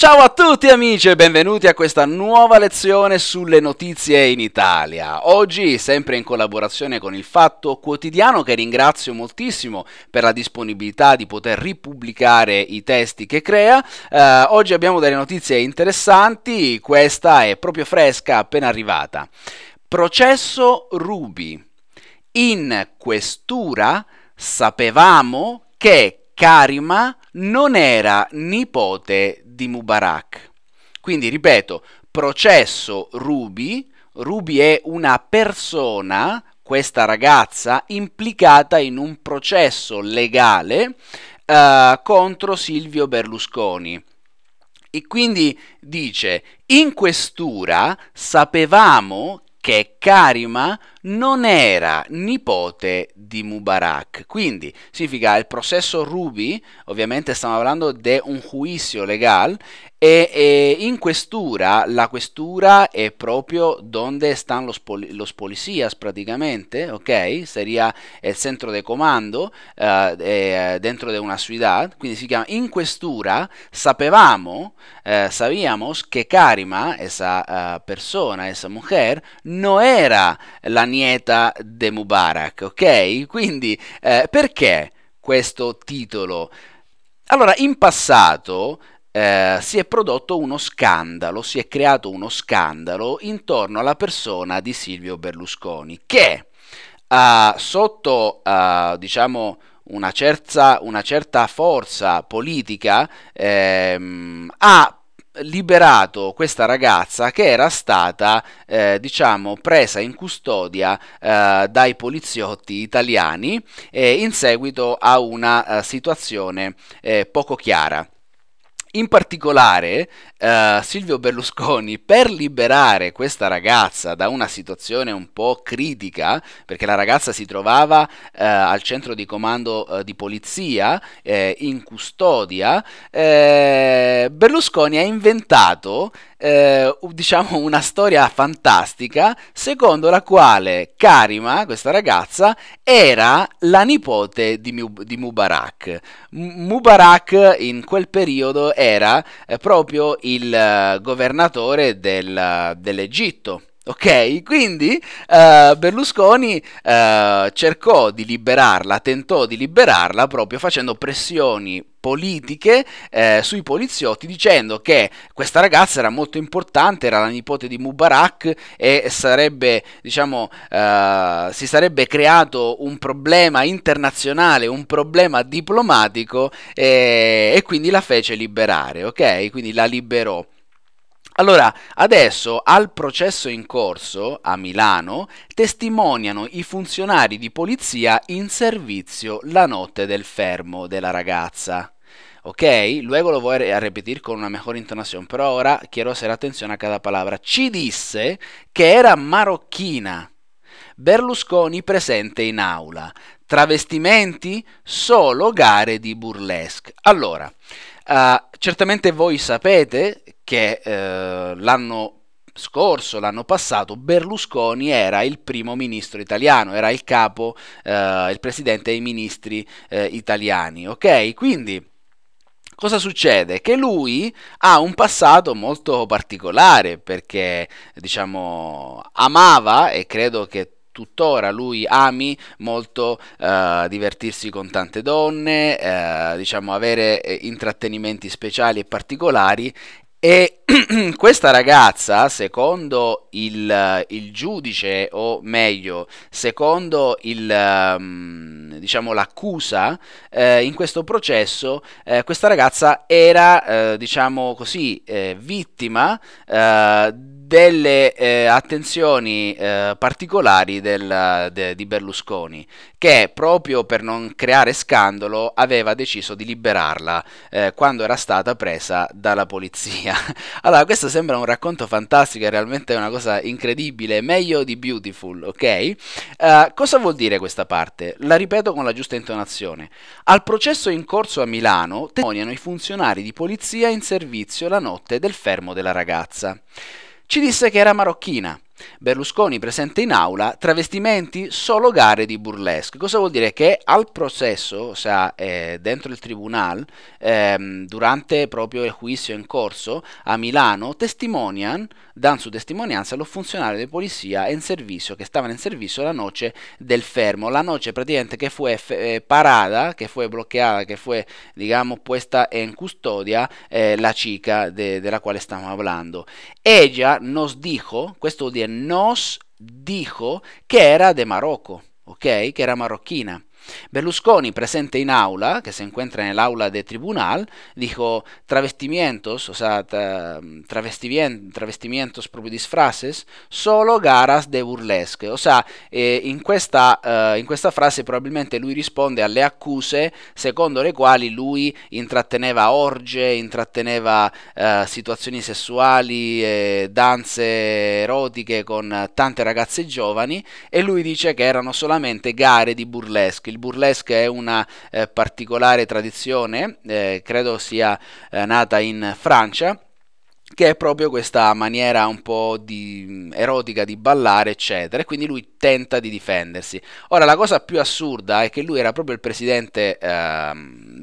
Ciao a tutti amici e benvenuti a questa nuova lezione sulle notizie in Italia. Oggi, sempre in collaborazione con il Fatto Quotidiano, che ringrazio moltissimo per la disponibilità di poter ripubblicare i testi che crea, eh, oggi abbiamo delle notizie interessanti, questa è proprio fresca, appena arrivata. Processo Rubi. In questura sapevamo che Karima non era nipote di Mubarak. Quindi ripeto, processo Ruby, Ruby è una persona, questa ragazza, implicata in un processo legale eh, contro Silvio Berlusconi. E quindi dice, in questura sapevamo che Karima non era nipote di Mubarak. Quindi significa il processo Ruby, ovviamente stiamo parlando di un juicio legal, e, e, in questura, la questura è proprio dove stanno los, pol- los policías praticamente, ok? Seria il centro di comando eh, eh, dentro di una ciudad. quindi si chiama in questura sapevamo, eh, sappiamo che Karima, esa eh, persona, esa mujer, non era la nipote Nieta de Mubarak, ok? Quindi eh, perché questo titolo? Allora, in passato eh, si è prodotto uno scandalo, si è creato uno scandalo intorno alla persona di Silvio Berlusconi che eh, sotto, eh, diciamo, una certa, una certa, forza politica ehm, ha liberato questa ragazza che era stata, eh, diciamo, presa in custodia eh, dai poliziotti italiani eh, in seguito a una uh, situazione eh, poco chiara. In particolare, eh, Silvio Berlusconi, per liberare questa ragazza da una situazione un po' critica, perché la ragazza si trovava eh, al centro di comando eh, di polizia, eh, in custodia, eh, Berlusconi ha inventato eh, diciamo una storia fantastica secondo la quale Karima, questa ragazza, era la nipote di, Mub- di Mubarak. M- Mubarak in quel periodo era eh, proprio il eh, governatore del, dell'Egitto Ok? Quindi eh, Berlusconi eh, cercò di liberarla, tentò di liberarla proprio facendo pressioni politiche eh, sui poliziotti dicendo che questa ragazza era molto importante, era la nipote di Mubarak e sarebbe, diciamo, eh, si sarebbe creato un problema internazionale, un problema diplomatico eh, e quindi la fece liberare, ok? Quindi la liberò. Allora, adesso al processo in corso a Milano testimoniano i funzionari di polizia in servizio la notte del fermo della ragazza. Ok, luego lo voy ripetere con una migliore intonazione, però ora quiero hacer atención a cada parola. Ci disse che era marocchina. Berlusconi presente in aula. Travestimenti? Solo gare di burlesque. Allora, uh, certamente voi sapete che eh, l'anno scorso, l'anno passato, Berlusconi era il primo ministro italiano, era il capo, eh, il presidente dei ministri eh, italiani, ok? Quindi cosa succede? Che lui ha un passato molto particolare perché, diciamo, amava e credo che tuttora lui ami molto eh, divertirsi con tante donne, eh, diciamo avere eh, intrattenimenti speciali e particolari e questa ragazza, secondo il, il, giudice, o meglio, secondo il, ehm, diciamo, l'accusa, eh, in questo processo, eh, questa ragazza era, eh, diciamo così, eh, vittima eh, delle eh, attenzioni eh, particolari del, de, di Berlusconi, che proprio per non creare scandalo aveva deciso di liberarla eh, quando era stata presa dalla polizia. allora, questo sembra un racconto fantastico, è realmente una cosa incredibile, meglio di Beautiful, ok? Uh, cosa vuol dire questa parte? La ripeto con la giusta intonazione. Al processo in corso a Milano testimoniano i funzionari di polizia in servizio la notte del fermo della ragazza. Ci disse che era marocchina. Berlusconi presente in aula, travestimenti, solo gare di burlesque. Cosa vuol dire? Che al processo, o eh, dentro il tribunale, ehm, durante proprio il juicio in corso a Milano, testimonian, dan su testimonianza lo funzionario di polizia in servizio, che stavano in servizio la noce del fermo, la noce praticamente che fu eh, parata, che fu bloccata, che fu, diciamo, puesta in custodia eh, la chica della quale stiamo parlando. ella nos dijo, questo vuol nos dijo, que era de Marocco, ok? que era marroquina. Berlusconi presente in aula, che si encuentra nell'aula el aula de tribunal, dijo travestimientos, o sea, travestimientos proprio disfrases, solo garas de burlesque. O sea, eh, in, questa, eh, in questa frase probabilmente lui risponde alle accuse secondo le quali lui intratteneva orge, intratteneva eh, situazioni sessuali, danze erotiche con tante ragazze giovani e lui dice che erano solamente gare di burlesque. Il burlesque è una eh, particolare tradizione, eh, credo sia eh, nata in Francia che è proprio questa maniera un po' di mm, erotica di ballare, eccetera, e quindi lui tenta di difendersi. Ora, la cosa più assurda è che lui era proprio il presidente eh,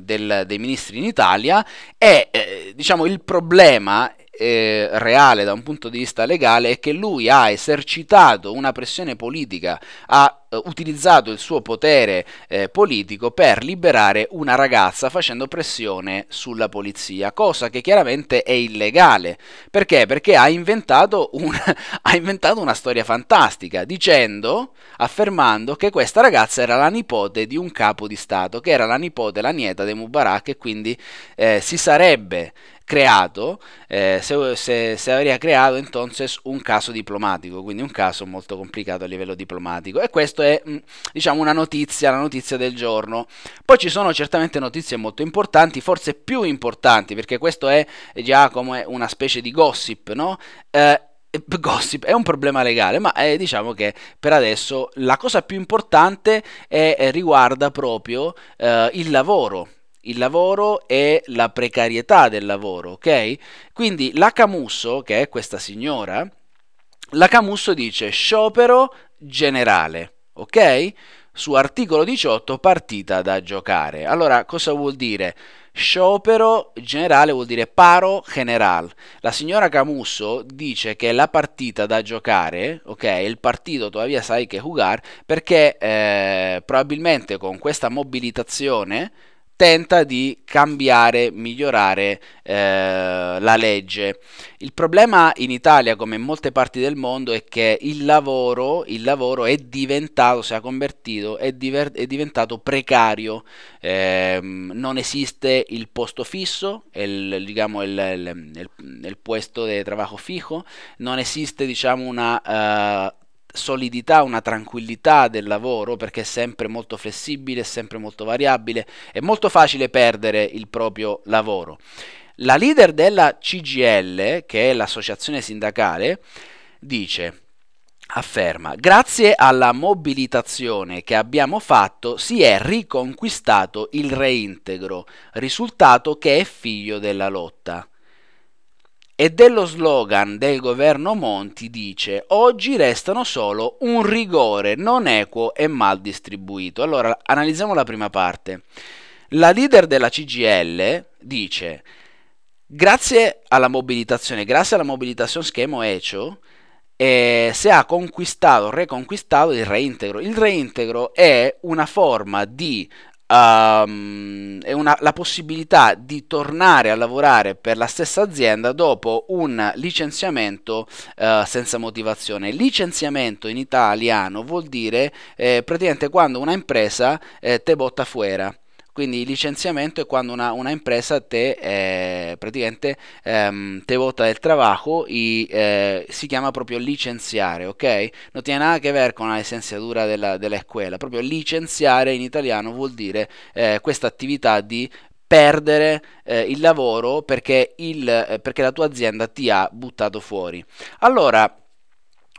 del, dei ministri in Italia e, eh, diciamo, il problema è eh, reale da un punto di vista legale è che lui ha esercitato una pressione politica, ha eh, utilizzato il suo potere eh, politico per liberare una ragazza facendo pressione sulla polizia, cosa che chiaramente è illegale. Perché? Perché ha inventato, un, ha inventato una storia fantastica, dicendo, affermando che questa ragazza era la nipote di un capo di Stato, che era la nipote, la nieta di Mubarak e quindi eh, si sarebbe creato, eh, se, se, se, habría creato entonces un caso diplomatico, quindi un caso molto complicato a livello diplomatico. E questa è mm, diciamo una notizia, la notizia del giorno. Poi ci sono certamente notizie molto importanti, forse più importanti, perché questo è già come una specie di gossip, no? Eh, gossip è un problema legale, ma è, eh, diciamo che per adesso la cosa più importante è, è, eh, riguarda proprio eh, il lavoro il lavoro e la precarietà del lavoro, ok? Quindi la Camusso, che è questa signora, la Camusso dice sciopero generale, ok? Su articolo 18 partita da giocare. Allora, cosa vuol dire? Sciopero generale vuol dire paro general. La signora Camusso dice che la partita da giocare, ok, il partito tuttavia sai che jugar, perché eh, probabilmente con questa mobilitazione tenta di cambiare, migliorare eh, la legge. Il problema in Italia, come in molte parti del mondo, è che il lavoro, il lavoro è diventato, si è convertito, è, diver- è diventato precario. Eh, non esiste il posto fisso, il, diciamo, il, il, il, puesto de trabajo fijo, non esiste diciamo, una... Uh, solidità, una tranquillità del lavoro perché è sempre molto flessibile, è sempre molto variabile, è molto facile perdere il proprio lavoro. La leader della CGL, che è l'associazione sindacale, dice afferma grazie alla mobilitazione che abbiamo fatto si è riconquistato il reintegro risultato che è figlio della lotta e dello slogan del governo Monti dice oggi restano solo un rigore non equo e mal distribuito. Allora analizziamo la prima parte. La leader della CGL dice grazie alla mobilitazione, grazie alla mobilitazione schemo ECHO, eh, se ha conquistato, reconquistato il reintegro. Il reintegro è una forma di um, è una, la possibilità di tornare a lavorare per la stessa azienda dopo un licenziamento uh, senza motivazione. Licenziamento in italiano vuol dire eh, praticamente quando una impresa eh, te botta fuera. Quindi il licenziamento è quando una, una impresa te eh, praticamente ehm, te vota del lavoro e eh, si chiama proprio licenziare, ok? Non tiene nada a che vedere con la licenziatura della, della scuola, proprio licenziare in italiano vuol dire eh, questa attività di perdere eh, il lavoro perché, il, eh, perché la tua azienda ti ha buttato fuori. Allora,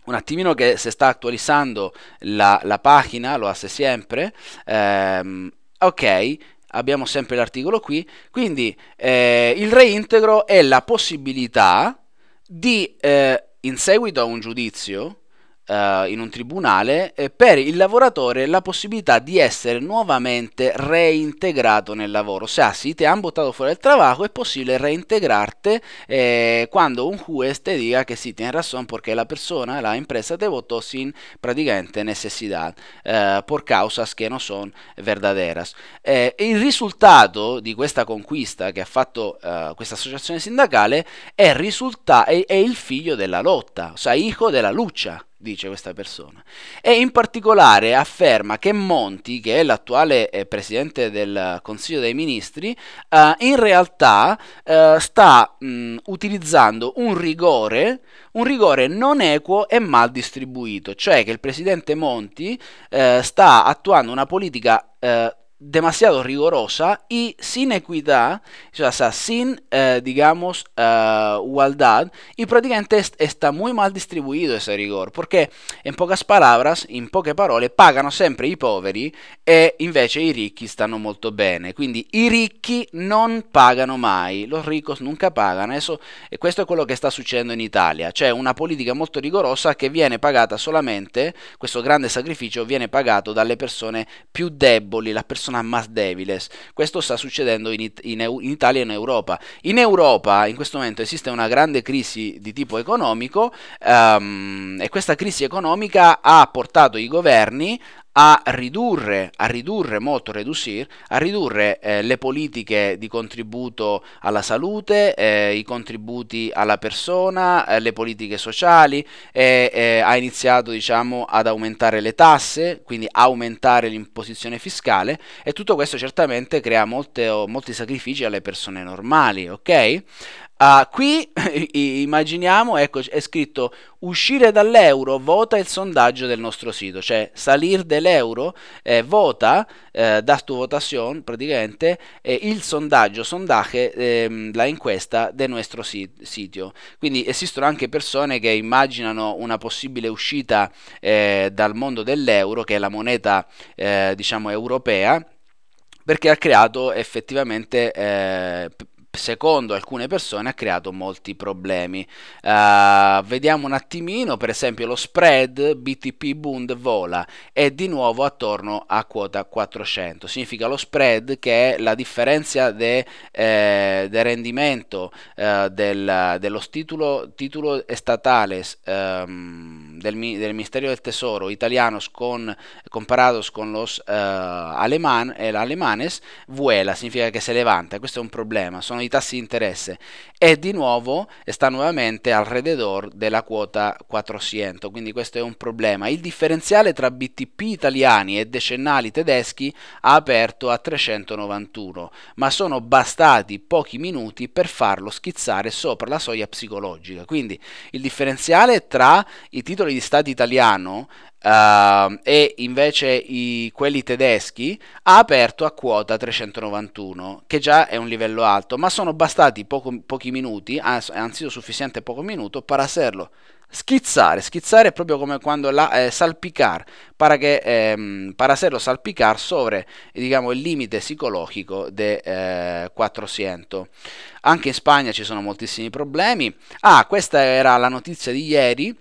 un attimino che se sta attualizzando la, la pagina, lo hace sempre, ehm, ok abbiamo sempre l'articolo qui quindi eh, il reintegro è la possibilità di eh, in seguito a un giudizio eh, in un tribunale eh, per il lavoratore la possibilità di essere nuovamente reintegrato nel lavoro. O sea, ti hanno buttato fuori dal lavoro è possibile reintegrarti reintegrarte eh, cuando un juez te dica che sí, tiene razón perché la persona, la impresa te votò sin necessità, necesidad, eh, por causas che non sono verdaderas. Eh, il risultato di questa conquista che ha fatto eh, questa associazione sindacale è, risulta- è, è il figlio della lotta, cioè sea, hijo della luccia dice questa persona. E in particolare afferma che Monti, che è l'attuale eh, presidente del Consiglio dei Ministri, eh, in realtà eh, sta mh, utilizzando un rigore, un rigore non equo e mal distribuito, cioè che il presidente Monti eh, sta attuando una politica eh, demasiado rigorosa y sin equidad, o sea, sin, eh, digamos, eh, igualdad, y prácticamente está muy mal distribuido ese rigor, porque en pocas palabras, in poche parole, pagano sempre i poveri e invece i ricchi stanno molto bene, quindi i ricchi non pagano mai, los ricos nunca pagano, Eso, e questo è quello che sta succedendo in Italia, c'è una politica molto rigorosa che viene pagata solamente, questo grande sacrificio viene pagato dalle persone più deboli, la persona persona más débiles. Questo sta succedendo in, It- in, in Italia e in Europa. In Europa in questo momento esiste una grande crisi di tipo economico um, e questa crisi economica ha portato i governi a ridurre, a ridurre molto, reducir, a ridurre eh, le politiche di contributo alla salute, eh, i contributi alla persona, eh, le politiche sociali, eh, eh, ha iniziato diciamo, ad aumentare le tasse, quindi aumentare l'imposizione fiscale e tutto questo certamente crea molte, molti sacrifici alle persone normali, ok? Uh, qui immaginiamo, ecco, è scritto uscire dall'euro, vota il sondaggio del nostro sito, cioè salir dell'euro, eh, vota, eh, da tu votazione praticamente, eh, il sondaggio, sondaje, ehm, la inquesta del nostro sit- sito. Quindi esistono anche persone che immaginano una possibile uscita eh, dal mondo dell'euro, che è la moneta, eh, diciamo, europea, perché ha creato effettivamente eh, secondo alcune persone ha creato molti problemi. Uh, vediamo un attimino, per esempio lo spread BTP Bund vola e di nuovo attorno a quota 400, significa lo spread che è la differenza eh, del eh, de rendimento eh, del, dello titolo, titolo statale ehm, del, del, Ministerio del Tesoro italiano con, comparados con los uh, aleman, eh, alemanes vuela, significa che si levanta, questo è un problema, sono i tassi di interesse e di nuovo sta nuovamente alrededor della quota 400, quindi questo è un problema. Il differenziale tra BTP italiani e decennali tedeschi ha aperto a 391, ma sono bastati pochi minuti per farlo schizzare sopra la soglia psicologica, quindi il differenziale tra i titoli titoli di Stato italiano uh, e invece i, quelli tedeschi ha aperto a quota 391, che già è un livello alto, ma sono bastati poco, pochi minuti, anzi sufficiente poco minuto, per hacerlo schizzare, schizzare è proprio come quando la, eh, salpicar, para, che eh, para hacerlo salpicar sopra diciamo, il limite psicologico del eh, 400. Anche in Spagna ci sono moltissimi problemi. Ah, questa era la notizia di ieri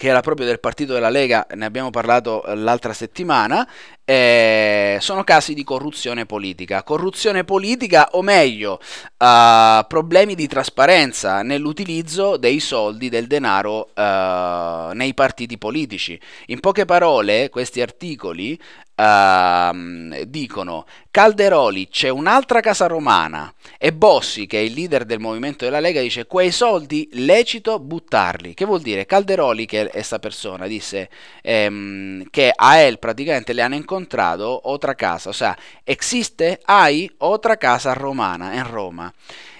che era proprio del partito della Lega, ne abbiamo parlato eh, l'altra settimana, eh, sono casi di corruzione politica. Corruzione politica, o meglio, eh, problemi di trasparenza nell'utilizzo dei soldi, del denaro eh, nei partiti politici. In poche parole, questi articoli Uh, dicono Calderoli c'è un'altra casa romana e Bossi che è il leader del movimento della Lega dice quei soldi lecito buttarli che vuol dire Calderoli che è questa persona disse ehm, che a El praticamente le hanno incontrato otra casa o sea esiste hai otra casa romana in Roma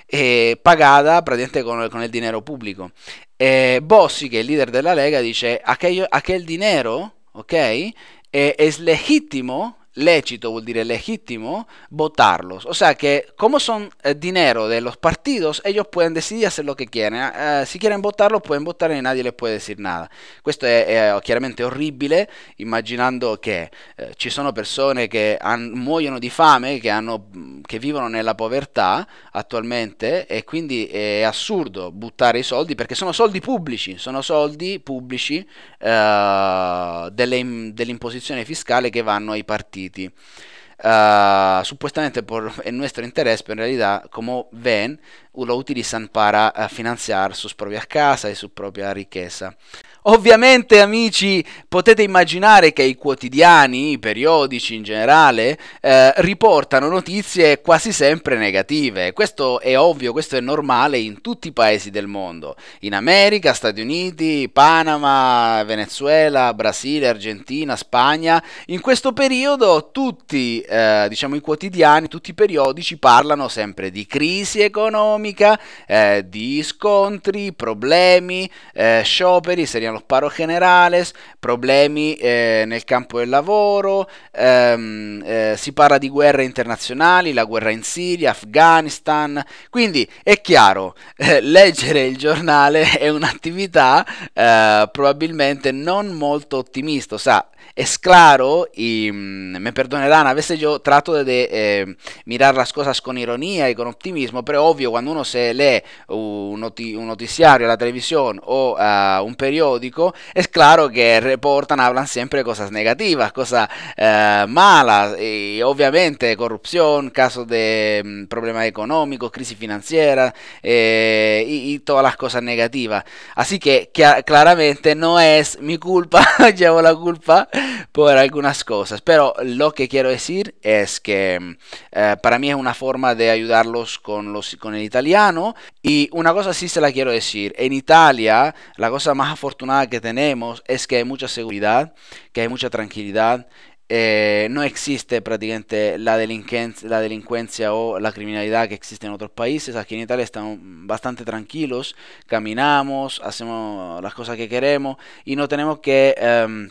eh, pagata praticamente con, con, il dinero pubblico eh, Bossi che è il leader della Lega dice a che il dinero ok Eh, es legítimo lecito, vuol dire legítimo, votarlos. O sea que como son eh, dinero de los partidos, ellos pueden decidir hacer lo que quieren. Eh, si quieren votarlo, pueden votare e nadie les può dire nada. Questo è, è, chiaramente orribile, immaginando che eh, ci sono persone che han, muoiono di fame, che, hanno, che, vivono nella povertà attualmente e quindi è assurdo buttare i soldi perché sono soldi pubblici, sono soldi pubblici eh, delle, dell'imposizione fiscale che vanno ai partiti Waititi. Uh, eh, supuestamente por en nuestro interés, pero en realidad, como ven, lo utilizan para eh, financiar sus propias casas y su propia riqueza. Ovviamente, amici, potete immaginare che i quotidiani, i periodici in generale, eh, riportano notizie quasi sempre negative. Questo è ovvio, questo è normale in tutti i paesi del mondo. In America, Stati Uniti, Panama, Venezuela, Brasile, Argentina, Spagna. In questo periodo tutti, eh, diciamo, i quotidiani, tutti i periodici parlano sempre di crisi economica, eh, di scontri, problemi, eh, scioperi, seriamente a los paros generales, problemi eh, nel campo del lavoro, ehm, eh, si parla di guerre internazionali, la guerra in Siria, Afghanistan, quindi è chiaro, eh, leggere il giornale è un'attività eh, probabilmente non molto ottimista, sa, es claro, y mm, me perdonerán, a veces yo trato de, de eh, mirar las cosas con ironía y con optimismo, pero obvio, cuando uno se lee un, noti un noticiario, la televisión o uh, un periódico, es claro que reportan, hablan siempre cosas negativas, cosas eh, malas, y obviamente corrupción, casos de mm, problemas económicos, crisis financiera eh, y, todas las cosas negativas. Así que, claramente no es mi culpa, llevo la culpa por algunas cosas, pero lo que quiero decir es que mm, eh, para mí es una forma de ayudarlos con, los, con el italiano y una cosa sí se la quiero decir, en Italia la cosa más afortunada que tenemos es que hay mucha seguridad, que hay mucha tranquilidad. Eh, no existe prácticamente la delincuencia, la delincuencia o la criminalidad que existe en otros países. Aquí en Italia estamos bastante tranquilos, caminamos, hacemos las cosas que queremos y no tenemos que... Em,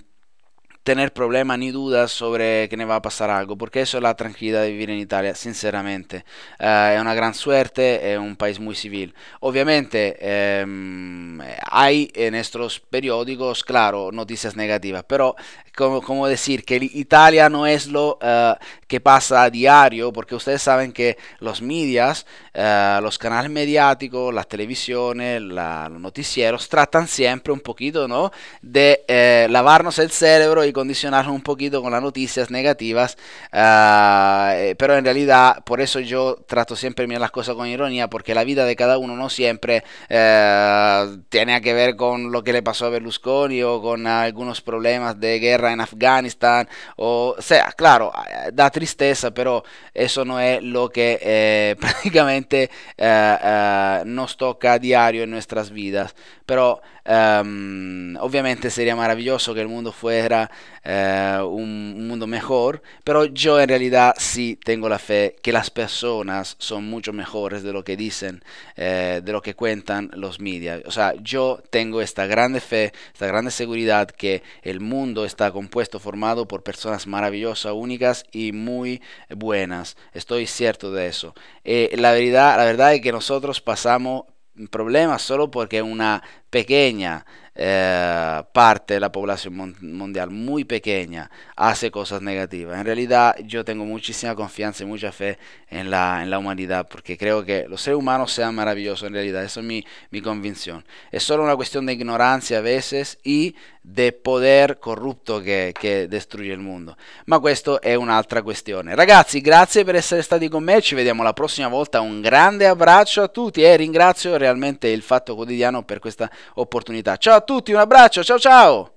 tener problemas ni dudas sobre que me va a pasar algo, porque eso es la tranquilidad de vivir en Italia, sinceramente. es eh, una gran suerte, es un país muy civil. Obviamente ehm, hay en estos periódicos, claro, noticias negativas, pero como, decir que Italia no es lo eh, que pasa a diario, porque ustedes saben que los medias, eh, los canales mediáticos, las televisiones, los noticieros tratan siempre un poquito, ¿no? De lavarnos el cerebro y condicionarnos un poquito con las noticias negativas, ah, eh, pero en realidad por eso yo trato siempre mirar las cosas con ironía, porque la vida de cada uno no siempre eh, tiene que ver con lo que le pasó a Berlusconi o con algunos problemas de guerra en Afganistán, o sea, claro, eh, da tristeza, pero eso no es lo que prácticamente nos toca a diario en nuestras vidas. Pero em, obviamente sería maravilloso que el mundo fuera eh, un, mundo mejor, pero yo en realidad sí tengo la fe que las personas son mucho mejores de lo que dicen, eh, de lo que cuentan los medios. O sea, yo tengo esta grande fe, esta grande seguridad que el mundo está compuesto, formado por personas maravillosas, únicas y muy buenas. Estoy cierto de eso. Eh, la, verdad, la verdad es que nosotros pasamos problemas solo porque una pequeña, eh, parte de la población mundial, muy pequeña, hace cosas negativas. En realidad yo tengo muchísima confianza y mucha fe en la, en la humanidad, porque creo que los seres humanos sean maravillosos en realidad, eso es mi, mi convicción. Es solo una cuestión de ignorancia a veces y de poder corrupto che, che distrugge il mondo. Ma questo è un'altra questione. Ragazzi, grazie per essere stati con me, ci vediamo la prossima volta, un grande abbraccio a tutti e ringrazio realmente il Fatto Quotidiano per questa opportunità. Ciao a tutti, un abbraccio, ciao ciao!